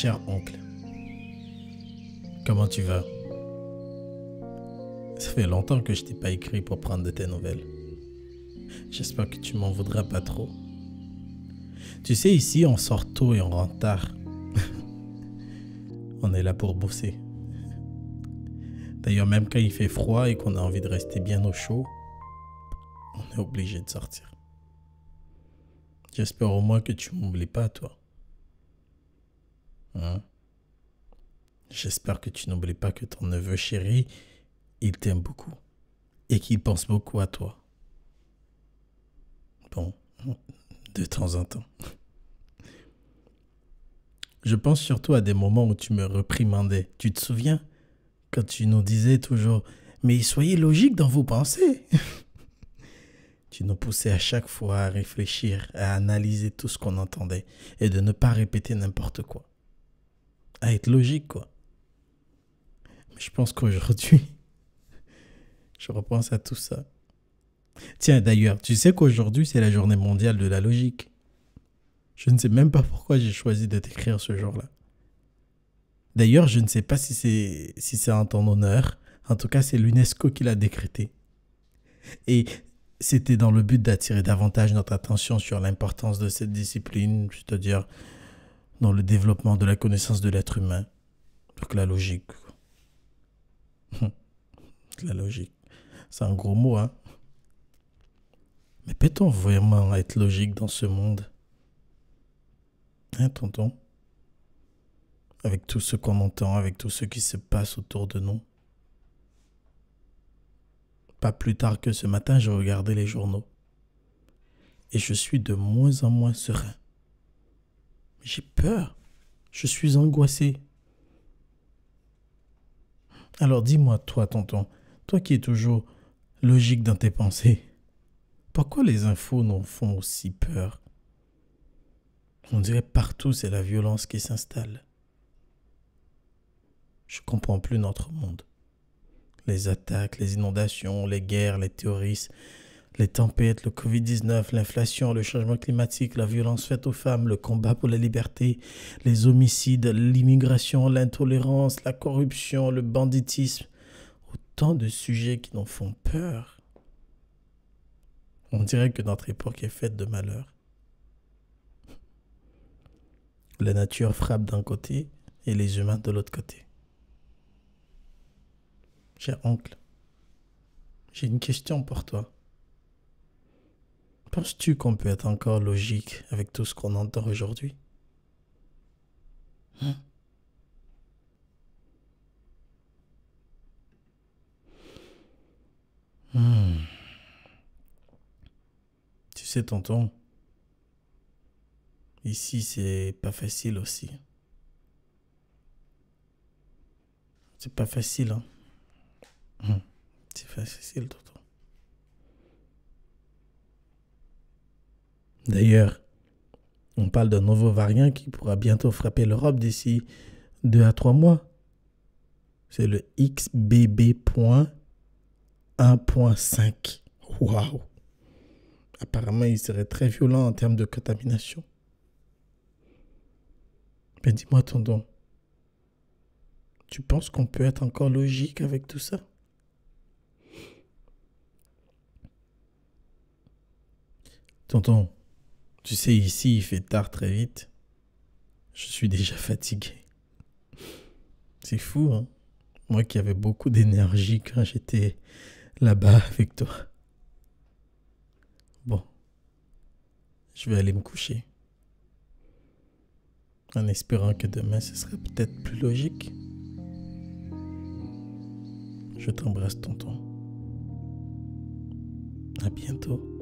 Cher oncle, comment tu vas Ça fait longtemps que je t'ai pas écrit pour prendre de tes nouvelles. J'espère que tu m'en voudras pas trop. Tu sais, ici, on sort tôt et on rentre tard. on est là pour bosser. D'ailleurs, même quand il fait froid et qu'on a envie de rester bien au chaud, on est obligé de sortir. J'espère au moins que tu m'oublies pas, toi. J'espère que tu n'oublies pas que ton neveu chéri, il t'aime beaucoup et qu'il pense beaucoup à toi. Bon, de temps en temps. Je pense surtout à des moments où tu me reprimandais. Tu te souviens quand tu nous disais toujours Mais soyez logique dans vos pensées. tu nous poussais à chaque fois à réfléchir, à analyser tout ce qu'on entendait et de ne pas répéter n'importe quoi. À être logique, quoi je pense qu'aujourd'hui, je repense à tout ça. Tiens, d'ailleurs, tu sais qu'aujourd'hui, c'est la journée mondiale de la logique. Je ne sais même pas pourquoi j'ai choisi de t'écrire ce jour-là. D'ailleurs, je ne sais pas si c'est si c'est en ton honneur. En tout cas, c'est l'UNESCO qui l'a décrété. Et c'était dans le but d'attirer davantage notre attention sur l'importance de cette discipline, c'est-à-dire dans le développement de la connaissance de l'être humain. Donc la logique, la logique. C'est un gros mot, hein. Mais peut-on vraiment être logique dans ce monde Hein, tonton Avec tout ce qu'on entend, avec tout ce qui se passe autour de nous. Pas plus tard que ce matin, j'ai regardé les journaux. Et je suis de moins en moins serein. J'ai peur. Je suis angoissé. Alors dis-moi, toi, tonton, toi qui es toujours logique dans tes pensées, pourquoi les infos nous font aussi peur On dirait partout c'est la violence qui s'installe. Je comprends plus notre monde. Les attaques, les inondations, les guerres, les terroristes, les tempêtes, le Covid-19, l'inflation, le changement climatique, la violence faite aux femmes, le combat pour la liberté, les homicides, l'immigration, l'intolérance, la corruption, le banditisme, tant de sujets qui nous font peur. On dirait que notre époque est faite de malheur. La nature frappe d'un côté et les humains de l'autre côté. Cher oncle, j'ai une question pour toi. Penses-tu qu'on peut être encore logique avec tout ce qu'on entend aujourd'hui hein tonton. Ici, c'est pas facile aussi. C'est pas facile, hein. Hum, c'est facile, tonton. D'ailleurs, on parle d'un nouveau variant qui pourra bientôt frapper l'Europe d'ici deux à trois mois. C'est le XBB.1.5. Waouh! apparemment, il serait très violent en termes de contamination. Mais ben, dis-moi, tonton, tu penses qu'on peut être encore logique avec tout ça Tonton, tu sais, ici, il fait tard très vite. Je suis déjà fatigué. C'est fou, hein Moi qui avais beaucoup d'énergie quand j'étais là-bas avec toi. Bon, je vais aller me coucher. En espérant que demain, ce serait peut-être plus logique. Je t'embrasse, tonton. À bientôt.